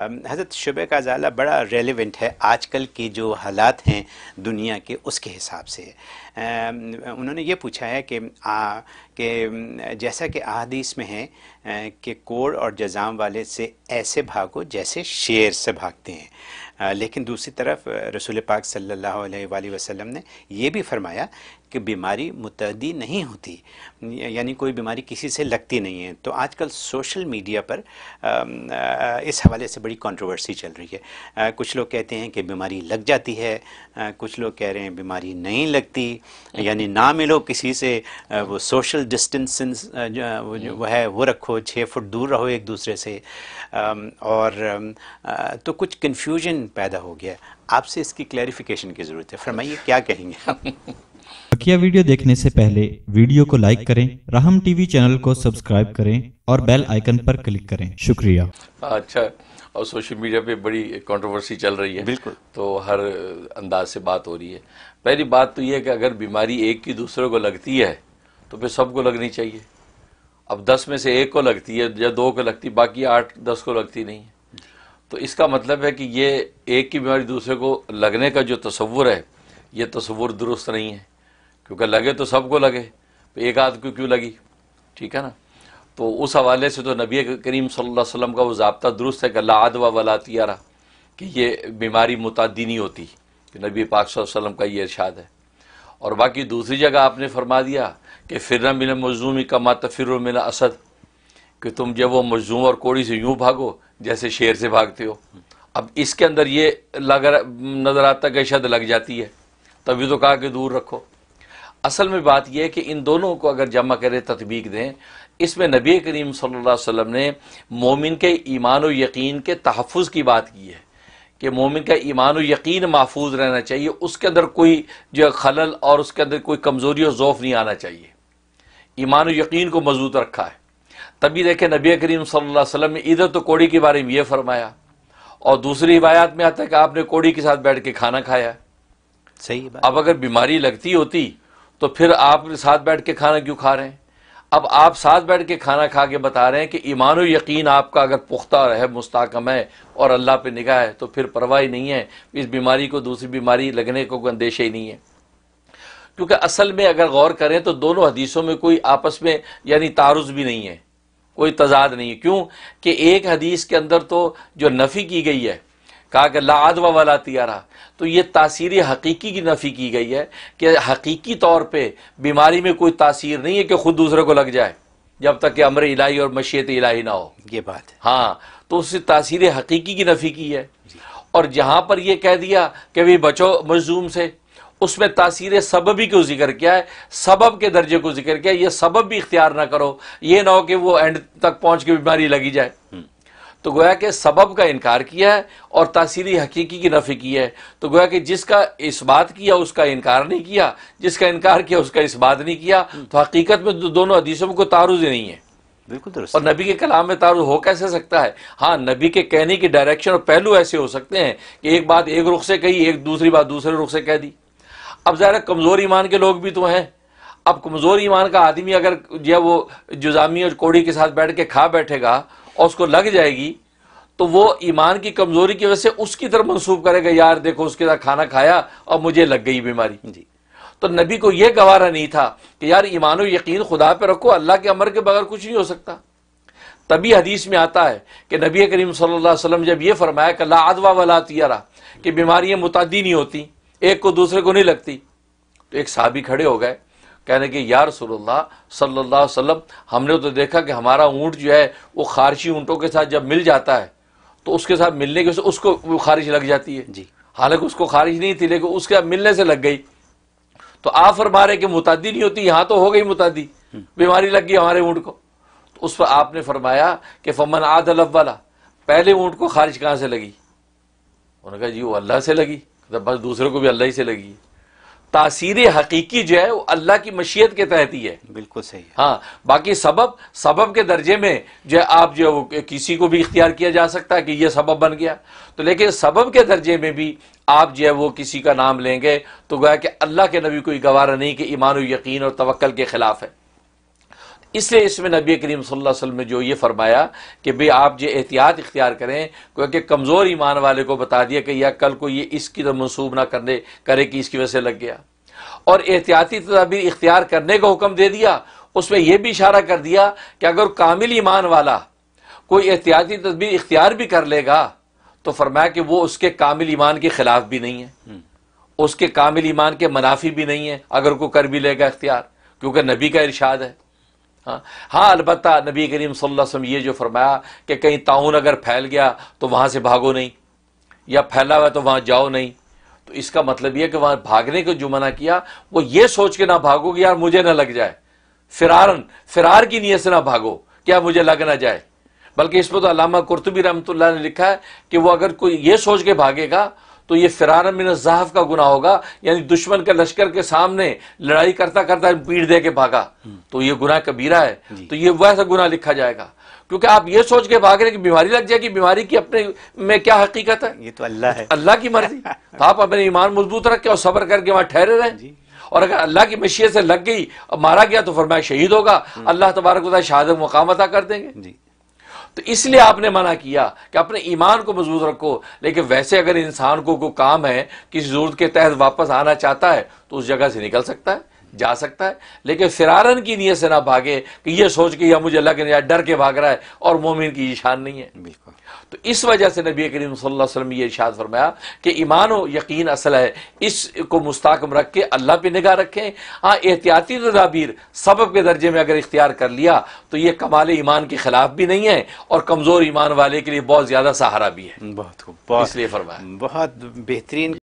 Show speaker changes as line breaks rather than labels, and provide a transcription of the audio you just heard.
हज़रत शुबे का जाला बड़ा रेलिवेंट है आजकल के जो हालात हैं दुनिया के उसके हिसाब से उन्होंने ये पूछा है कि आ, कि जैसा कि अहादीस में है कि कोड़ और जजाम वाले से ऐसे भागो जैसे शेर से भागते हैं लेकिन दूसरी तरफ रसूल पाक सल्लल्लाहु अलैहि वसल्लम ने यह भी फरमाया कि बीमारी मुतदी नहीं होती यानी कोई बीमारी किसी से लगती नहीं है तो आजकल सोशल मीडिया पर इस हवाले से बड़ी कंट्रोवर्सी चल रही है कुछ लोग कहते हैं कि बीमारी लग जाती है कुछ लोग कह रहे हैं बीमारी नहीं लगती यानी ना मिलो किसी से वो सोशल डिस्टेंस वो है वो रखो छः फुट दूर रहो एक दूसरे से और तो कुछ कंफ्यूजन पैदा हो गया आपसे इसकी क्लैरिफिकेशन की ज़रूरत है फरमाइए
क्या कहेंगे
बकिया वीडियो देखने से पहले वीडियो को लाइक करें रहम टीवी चैनल को सब्सक्राइब करें और बेल आइकन पर क्लिक करें शुक्रिया
अच्छा और सोशल मीडिया पे बड़ी कंट्रोवर्सी चल रही है बिल्कुल तो हर अंदाज से बात हो रही है पहली बात तो यह है कि अगर बीमारी एक की दूसरे को लगती है तो फिर सबको लगनी चाहिए अब दस में से एक को लगती है या दो को लगती बाकी आठ दस को लगती नहीं है तो इसका मतलब है कि ये एक की बीमारी दूसरे को लगने का जो तस्वुर है ये तस्वुर दुरुस्त नहीं है क्योंकि लगे तो सबको लगे तो एक आध को क्यों लगी ठीक है ना तो उस हवाले से तो नबी करीम सल्लल्लाहु अलैहि वसल्लम का वो जबता दुरुस्त है कि ला अदवा वला तियारा कि ये बीमारी मुतदी नहीं होती कि नबी पाक वसल्लम का ये इरशाद है और बाकी दूसरी जगह आपने फरमा दिया कि फिर मज़ूम मजलूमी का मात फिर मिला असद कि तुम जब वो मजलूम और कोड़ी से यूँ भागो जैसे शेर से भागते हो अब इसके अंदर ये लग नज़र आता कि शद लग जाती है तभी तो कहा कि दूर रखो असल में बात यह है कि इन दोनों को अगर जमा करें तदबीक दें इसमें नबी करीम सल्लल्लाहु अलैहि वसल्लम ने मोमिन के ईमान और यकीन के तहफ़ की बात की है कि मोमिन का ईमान और यकीन महफूज रहना चाहिए उसके अंदर कोई जो खलल और उसके अंदर कोई कमज़ोरी और ज़ोफ़ नहीं आना चाहिए ईमान और यकीन को मजबूत रखा है तभी देखें नबी करीम सल्लल्लाहु अलैहि वसल्लम ने इधर तो कोड़ी के बारे में ये फरमाया और दूसरी रिवायात में आता है कि आपने कोड़ी के साथ बैठ के खाना खाया सही अब अगर बीमारी लगती होती तो फिर आप साथ बैठ के खाना क्यों खा रहे हैं अब आप साथ बैठ के खाना खा के बता रहे हैं कि ईमान और यकीन आपका अगर पुख्ता है मुस्ताकम है और अल्लाह पे निगाह है तो फिर परवाही नहीं है इस बीमारी को दूसरी बीमारी लगने को कोई अंदेशा ही नहीं है क्योंकि असल में अगर गौर करें तो दोनों हदीसों में कोई आपस में यानी तारुज भी नहीं है कोई तजाद नहीं है क्यों कि एक हदीस के अंदर तो जो नफ़ी की गई है कहा कि लादवा वाला तियारा तो ये तासीर हकीकी की नफ़ी की गई है कि हकीकी तौर पर बीमारी में कोई तासीर नहीं है कि खुद दूसरे को लग जाए जब तक कि अमर इलाही और मशीत इलाही ना हो ये बात है हाँ तो उससे तासीर हकीकी की नफ़ी की है और जहाँ पर यह कह दिया कि भाई बचो मजूम से उसमें तासीर सबबी को जिक्र किया है सबब के दर्जे को जिक्र किया है ये सबब भी इख्तियार ना करो ये ना हो कि वो एंड तक पहुँच के बीमारी लगी जाए हम्म। तो गोया कि सबब का इनकार किया है और तासीरी हकीकी की नफ़ी की है तो गोया कि जिसका इस बात किया उसका इनकार नहीं किया जिसका इनकार किया उसका इस बात नहीं किया तो हकीकत में दोनों हदीसों में कोई तारुज नहीं है बिल्कुल दुरुस्त और नबी के कलाम में तारुज हो कैसे सकता है हाँ नबी के कहने के डायरेक्शन और पहलू ऐसे हो सकते हैं कि एक बात एक रुख से कही एक दूसरी बात दूसरे रुख से कह दी अब ज़रा कमज़ोर ईमान के लोग भी तो हैं अब कमज़ोर ईमान का आदमी अगर जो वो जुजामी और कोड़ी के साथ बैठ के खा बैठेगा और उसको लग जाएगी तो वो ईमान की कमज़ोरी की वजह से उसकी तरफ मनसूब करेगा यार देखो उसके साथ खाना खाया और मुझे लग गई बीमारी जी तो नबी को यह गवारा नहीं था कि यार ईमान और यकीन खुदा पर रखो अल्लाह के अमर के बगैर कुछ नहीं हो सकता तभी हदीस में आता है कि नबी करीम सल्लल्लाहु अलैहि वसल्लम जब यह फरमाया कि ला अदवा वला तियारा कि बीमारियाँ मुतदी नहीं होती एक को दूसरे को नहीं लगती तो एक साहबी खड़े हो गए कहने की यार सल्लल्लाहु सल्ला वसल्लम हमने तो देखा कि हमारा ऊँट जो है वो खारशी ऊँटों के साथ जब मिल जाता है तो उसके साथ मिलने के उसको वो खारिज लग जाती है जी हालांकि उसको खारिज नहीं थी लेकिन उसके मिलने से लग गई तो आप फरमा रहे कि मुतादी नहीं होती यहाँ तो हो गई मुतादी हम्म। बीमारी लग गई हमारे ऊँट को तो उस पर आपने फरमाया कि फमन आदल अव्वला पहले ऊँट को खारिज कहाँ से लगी उन्होंने कहा जी वो अल्लाह से लगी तो बस दूसरे को भी अल्लाह ही से लगी तासीर हकीकी जो है वो अल्लाह की मशीयत के तहत ही है बिल्कुल सही है हाँ बाकी सबब सबब के दर्जे में जो है आप जो है किसी को भी इख्तियार किया जा सकता है कि यह सबब बन गया तो लेकिन सबब के दर्जे में भी आप जो है वो किसी का नाम लेंगे तो गोया कि अल्लाह के नबी कोई गवारा नहीं कि ईमान यकीन और तवक्ल के ख़िलाफ़ है इसलिए इसमें नबी करीम वसल्लम ने जो ये फरमाया कि भाई आप जो एहतियात इख्तियार करें क्योंकि कमज़ोर ईमान वाले को बता दिया कि यह कल को ये इसकी तो मनसूब ना करने करे कि इसकी वजह से लग गया और एहतियाती तदाबीर इख्तियार करने का हुक्म दे दिया उसमें यह भी इशारा कर दिया कि अगर कामिल ईमान वाला कोई एहतियाती तदबीर इख्तियार भी कर लेगा तो फरमाया कि वो उसके कामिल ईमान के ख़िलाफ़ भी नहीं है हम्म। उसके कामिल ईमान के मनाफी भी नहीं है अगर को कर भी लेगा इख्तियार क्योंकि नबी का इर्शाद है हाँ, हाँ अलबत् नबी करीम वसम ये जो फरमाया कि कहीं ताउन अगर फैल गया तो वहाँ से भागो नहीं या फैला हुआ तो वहाँ जाओ नहीं तो इसका मतलब यह कि वहाँ भागने को जो मना किया वो ये सोच के ना भागो कि यार मुझे ना लग जाए फिरारन फिरार की नीयत से ना भागो क्या मुझे लग ना जाए बल्कि इस पर तो अलामा कुरतबी रहमत ने लिखा है कि वो अगर कोई ये सोच के भागेगा तो ये फिरार मिन जहाफ का गुना होगा यानी दुश्मन के लश्कर के सामने लड़ाई करता करता पीट दे के भागा तो ये गुना कबीरा है तो ये वैसा गुना लिखा जाएगा क्योंकि आप ये सोच के भाग रहे हैं कि बीमारी लग जाएगी बीमारी की अपने में क्या हकीकत है ये तो अल्लाह है अल्लाह की मर्जी तो आप अपने ईमान मजबूत रखें और सब्र करके वहां ठहरे रहे और अगर अल्लाह की मशीत से लग गई और मारा गया तो फरमाया शहीद होगा हम्म। अल्लाह तबारक शहादत मुकाम अदा कर देंगे जी तो इसलिए आपने मना किया कि अपने ईमान को मजबूत रखो लेकिन वैसे अगर इंसान को कोई काम है किसी जरूरत के तहत वापस आना चाहता है तो उस जगह से निकल सकता है जा सकता है लेकिन फिरारन की नीयत से ना भागे कि यह सोच के या मुझे लग रहा है डर के भाग रहा है और मोमिन की ईशान नहीं है बिल्कुल तो इस वजह से नबी करीम वसल्लम ये इशाद फरमाया कि ईमान व यकीन असल है इसको मुस्ताकम रख के अल्लाह पर निगाह रखें हाँ एहतियाती तदाबीर सबब के दर्जे में अगर इख्तियार कर लिया तो ये कमाल ईमान के खिलाफ भी नहीं है और कमज़ोर ईमान वाले के लिए बहुत ज़्यादा सहारा भी है बहुत इसलिए फरमाया बहुत बेहतरीन